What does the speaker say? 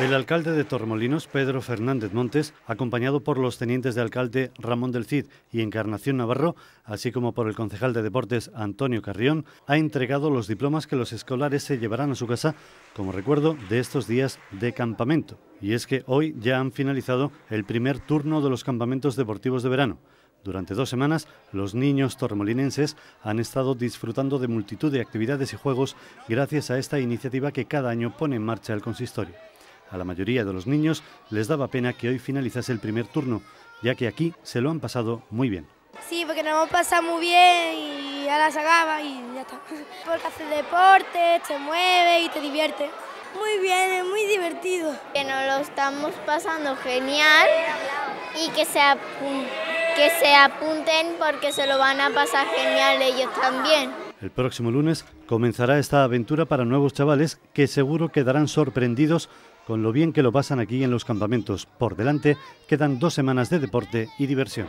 El alcalde de Tormolinos, Pedro Fernández Montes, acompañado por los tenientes de alcalde Ramón del Cid y Encarnación Navarro, así como por el concejal de deportes Antonio Carrión, ha entregado los diplomas que los escolares se llevarán a su casa como recuerdo de estos días de campamento. Y es que hoy ya han finalizado el primer turno de los campamentos deportivos de verano. Durante dos semanas, los niños tormolinenses han estado disfrutando de multitud de actividades y juegos gracias a esta iniciativa que cada año pone en marcha el consistorio. A la mayoría de los niños les daba pena que hoy finalizase el primer turno, ya que aquí se lo han pasado muy bien. Sí, porque nos hemos pasado muy bien y ya la sacaba y ya está. Porque hace deporte, te mueve y te divierte. Muy bien, es muy divertido. Que nos lo estamos pasando genial y que se, que se apunten porque se lo van a pasar genial ellos también. El próximo lunes comenzará esta aventura para nuevos chavales que seguro quedarán sorprendidos con lo bien que lo pasan aquí en los campamentos. Por delante quedan dos semanas de deporte y diversión.